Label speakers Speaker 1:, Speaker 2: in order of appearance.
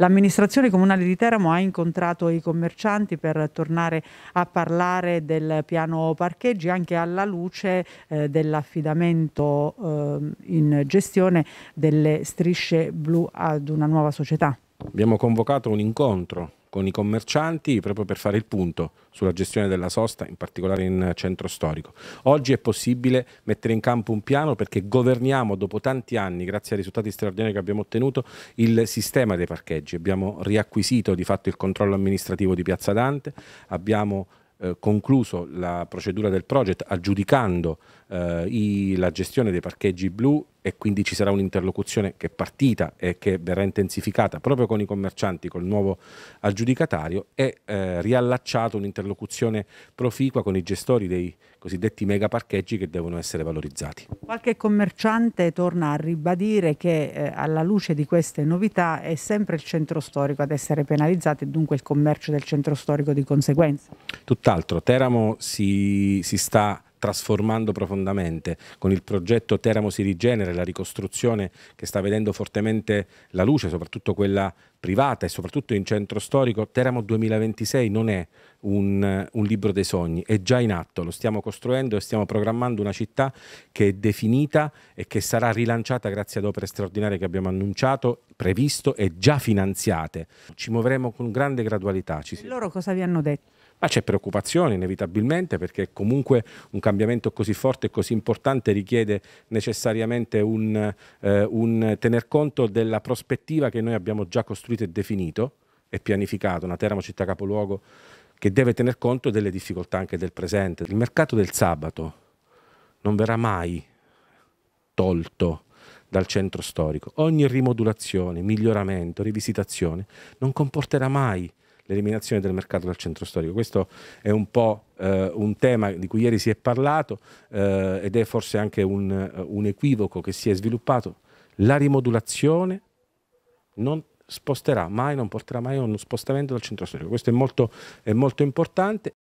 Speaker 1: L'amministrazione comunale di Teramo ha incontrato i commercianti per tornare a parlare del piano parcheggi anche alla luce eh, dell'affidamento eh, in gestione delle strisce blu ad una nuova società.
Speaker 2: Abbiamo convocato un incontro con i commercianti proprio per fare il punto sulla gestione della sosta, in particolare in centro storico. Oggi è possibile mettere in campo un piano perché governiamo dopo tanti anni, grazie ai risultati straordinari che abbiamo ottenuto, il sistema dei parcheggi. Abbiamo riacquisito di fatto il controllo amministrativo di Piazza Dante, abbiamo eh, concluso la procedura del project aggiudicando eh, i, la gestione dei parcheggi blu e quindi ci sarà un'interlocuzione che è partita e che verrà intensificata proprio con i commercianti, col nuovo aggiudicatario e eh, riallacciato un'interlocuzione proficua con i gestori dei cosiddetti mega parcheggi che devono essere valorizzati.
Speaker 1: Qualche commerciante torna a ribadire che eh, alla luce di queste novità è sempre il centro storico ad essere penalizzato e dunque il commercio del centro storico di conseguenza.
Speaker 2: Tutt'altro, Teramo si, si sta trasformando profondamente. Con il progetto Teramo si rigenera, la ricostruzione che sta vedendo fortemente la luce, soprattutto quella privata e soprattutto in centro storico, Teramo 2026 non è un, un, libro dei sogni, è già in atto, lo stiamo costruendo e stiamo programmando una città che è definita e che sarà rilanciata grazie ad opere straordinarie che abbiamo annunciato previsto e già finanziate. Ci muoveremo con grande gradualità. Ci... Loro cosa vi hanno detto? Ma c'è preoccupazione inevitabilmente perché comunque un cambiamento così forte e così importante richiede necessariamente un, eh, un tener conto della prospettiva che noi abbiamo già costruito e definito e pianificato, una Teramo città capoluogo che deve tener conto delle difficoltà anche del presente. Il mercato del sabato non verrà mai tolto dal centro storico. Ogni rimodulazione, miglioramento, rivisitazione non comporterà mai l'eliminazione del mercato dal centro storico. Questo è un po' eh, un tema di cui ieri si è parlato eh, ed è forse anche un, un equivoco che si è sviluppato. La rimodulazione non sposterà mai, non porterà mai a uno spostamento dal centro storico. Questo è molto, è molto importante.